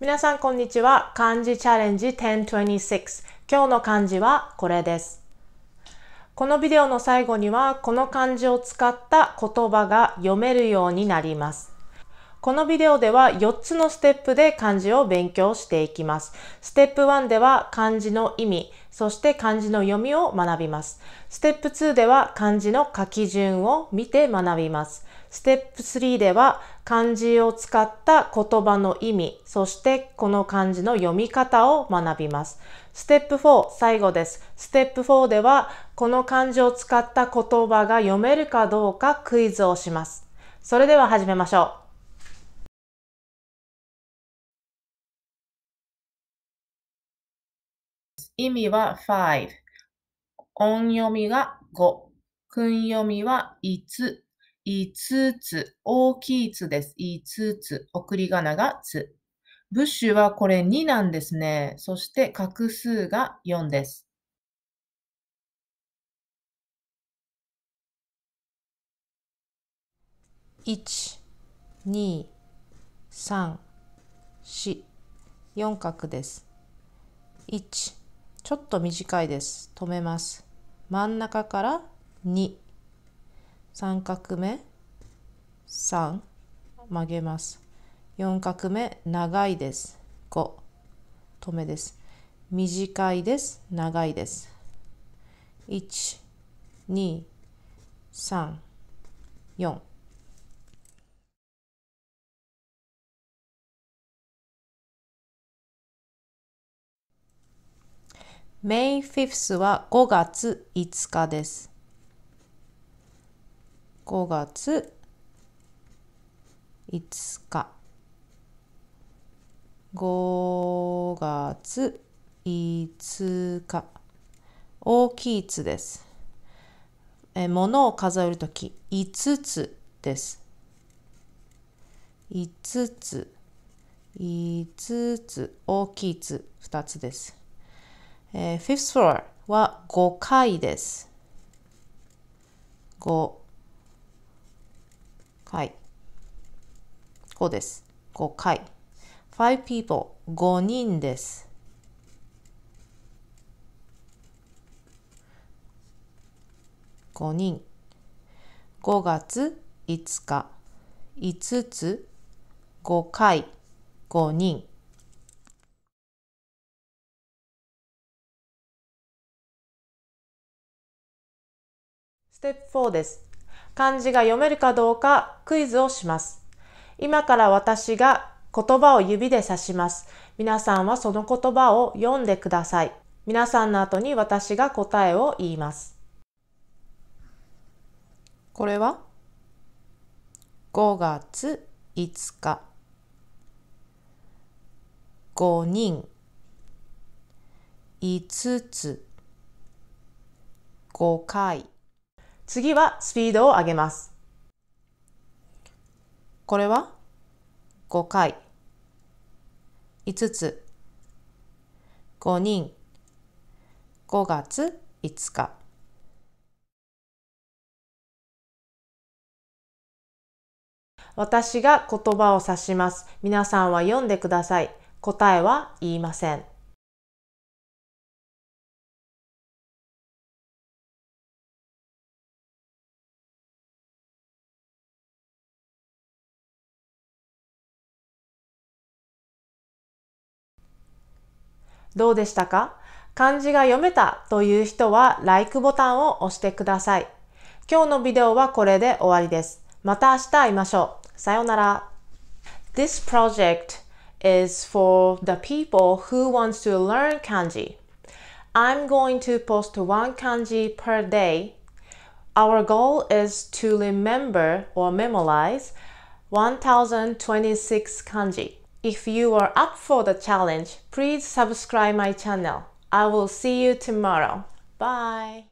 皆さんこんにちは。漢字チャレンジ1026。今日の漢字はこれです。このビデオの最後にはこの漢字を使った言葉が読めるようになります。このビデオでは4つのステップで漢字を勉強していきます。ステップ1では漢字の意味、そして漢字の読みを学びます。ステップ2では漢字の書き順を見て学びます。ステップ3では漢字を使った言葉の意味、そしてこの漢字の読み方を学びます。ステップ4、最後です。ステップ4ではこの漢字を使った言葉が読めるかどうかクイズをします。それでは始めましょう。意味は5。音読みが5。訓読みは5。5つ。大きいつです。5つ。送り仮名がつ。ブッシュはこれ2なんですね。そして画数が4です。1、2、3、4、4画です。1、ちょっと短いです止めます真ん中から2 3画目3曲げます4画目長いです5止めです短いです長いです1 2 3 4 May 5th は5月5日です。5月5日。5月5日。大きいつです。え物を数えるとき、5つです。5つ、5つ、大きいつ、2つです。fifth floor は5階です。5階。こです。5階。five people 五人です。五人。五月五日。五つ五回五人。ステップ4です。漢字が読めるかどうかクイズをします。今から私が言葉を指で指します。皆さんはその言葉を読んでください。皆さんの後に私が答えを言います。これは5月5日5人5つ5回次はスピードを上げます。これは5回、5つ、5人、5月5日。私が言葉を指します。皆さんは読んでください。答えは言いません。どうでしたか漢字が読めたという人は LIKE ボタンを押してください。今日のビデオはこれで終わりです。また明日会いましょう。さようなら。This project is for the people who wants to learn kanji. I'm going to post one kanji per day. Our goal is to remember or memorize 1026 kanji. If you are up for the challenge, please subscribe my channel. I will see you tomorrow. Bye.